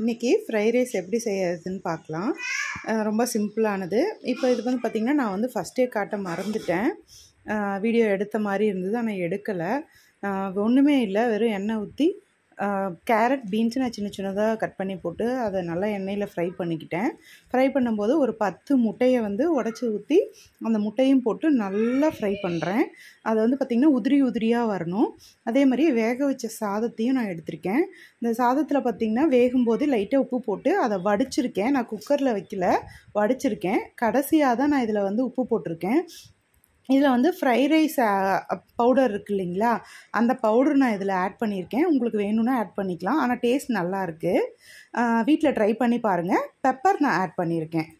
இன்றைக்கி fry rice எப்படி செய்யறதுன்னு பார்க்கலாம் ரொம்ப சிம்பிளானது இப்போ இது வந்து பார்த்திங்கன்னா நான் வந்து ஃபஸ்ட்டே காட்ட மறந்துட்டேன் வீடியோ எடுத்த மாதிரி இருந்தது ஆனால் எடுக்கலை ஒன்றுமே இல்லை வெறும் எண்ணெய் ஊற்றி கேரட் பீன்ஸு நான் சின்ன சின்னதாக கட் பண்ணி போட்டு அதை நல்லா எண்ணெயில் ஃப்ரை பண்ணிக்கிட்டேன் ஃப்ரை பண்ணும்போது ஒரு பத்து முட்டையை வந்து உடச்சி ஊற்றி அந்த முட்டையும் போட்டு நல்லா ஃப்ரை பண்ணுறேன் அதை வந்து பார்த்திங்கன்னா உதிரி உதிரியாக வரணும் அதே மாதிரி வேக வச்ச சாதத்தையும் நான் எடுத்திருக்கேன் இந்த சாதத்தில் பார்த்திங்கன்னா வேகும்போது லைட்டாக உப்பு போட்டு அதை வடிச்சிருக்கேன் நான் குக்கரில் வைக்கல வடிச்சிருக்கேன் கடைசியாக தான் நான் இதில் வந்து உப்பு போட்டிருக்கேன் இதில் வந்து ஃப்ரை ரைஸ் பவுடர் இருக்குது இல்லைங்களா அந்த பவுடர் நான் இதில் ஆட் பண்ணியிருக்கேன் உங்களுக்கு வேணும்னா ஆட் பண்ணிக்கலாம் ஆனால் டேஸ்ட் நல்லாயிருக்கு வீட்டில் ட்ரை பண்ணி பாருங்கள் பெப்பர் நான் ஆட் பண்ணியிருக்கேன்